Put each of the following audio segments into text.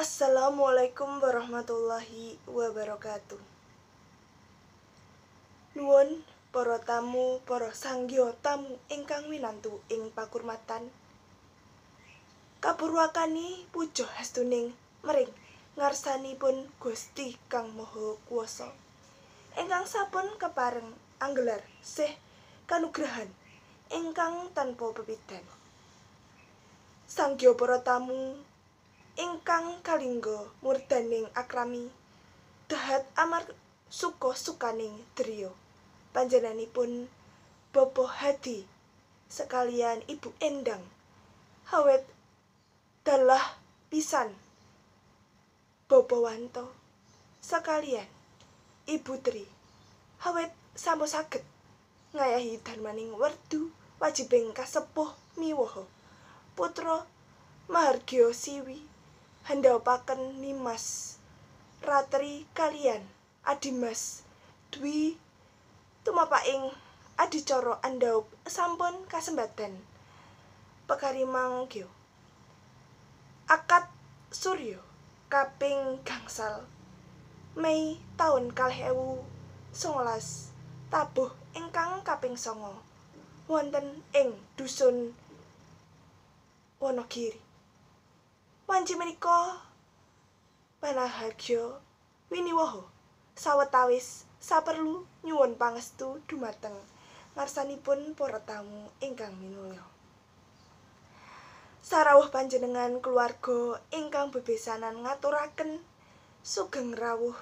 Assalamualaikum warahmatullahi wabarakatuh Nuwun para tamu para sanggyo tamu ingkang winantu ing pakurmatan Kapurwakani pujo hastuning mering ngarsanipun Gusti Kang Maha Kuwasa ingkang sampun kepareng anggelar sih kanugrahan ingkang tanpa pepitan. Sanggyo para tamu engkang kalinggo murdaning akrami dahat amar suko sukaning trio panjenanipun bobo hadi sekalian ibu endang hawet dalah pisan bobo wanto sekalian ibu tri hawet samo saged ngayahi darmaning wardu wajibeng kasepuh miwoho putra Margio Siwi handapaken nimas ratri kalian adimas dwi tumapaing adicara andaup sampun kasembatan pekarimang geo akad suryo kaping gangsal mei taun kalhewu songolas tabuh ingkang kaping songo wonten ing dusun wonogiri Panji menika panahagya winiwoho sawetawis saperlu nyuwun pangestu dumateng ngarsanipun para tamu ingkang minulya. Sarawuh panjenengan keluarga ingkang bebesanan ngaturaken sugeng rawuh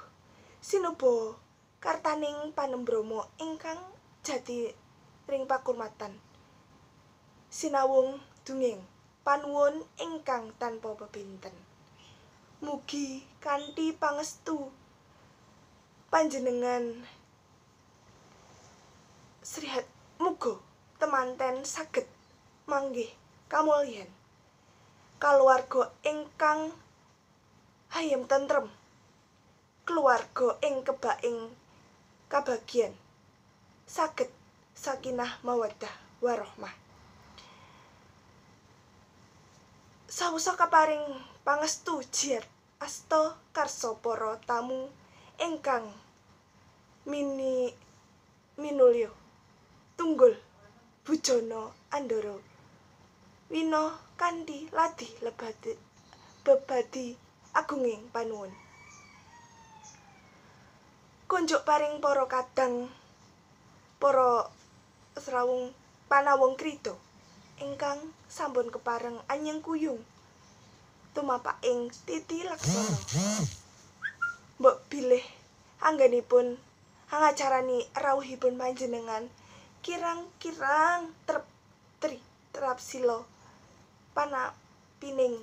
sinubo kartaning panembromo ingkang jati ring pakurmatan sinawung dunging panuwun ingkang tanpa pepinten. Mugi kanthi pangestu panjenengan srihat mugo temanten saged manggih kamulyan kaluarga ingkang hayam tentrem keluarga ing kebak ing kabagian saged sakinah mawaddah warahmah sawusa kaparing pangestu jiat asto karso poro tamu ingkang mini minulyo tunggul bujono andoro wino kanthi ladi lebati bebadi agunging panuwun kunjuk paring para kadang para serawung panawung krita ingkang sambun kepareng anyeng kuyung tumapak ing titi laksana mbok bilih anggenipun angacarani rawuhipun panjenengan kirang-kirang trep tri silo pana pining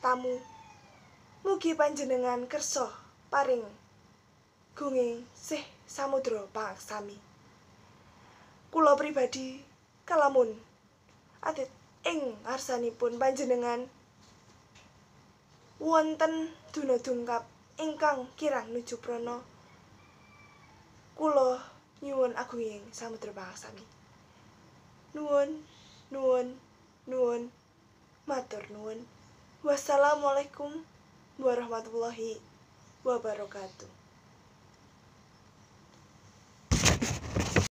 tamu mugi panjenengan kerso paring gunging sih samudra pangsami kula pribadi kalamun Atit, ing ngarsanipun panjenengan wonten duna dungkap ingkang kirang nuju prana kula nyuwun agunging samudra pangaksami nuwun nuwun nuwun matur nuwun wassalamualaikum warahmatullahi wabarakatuh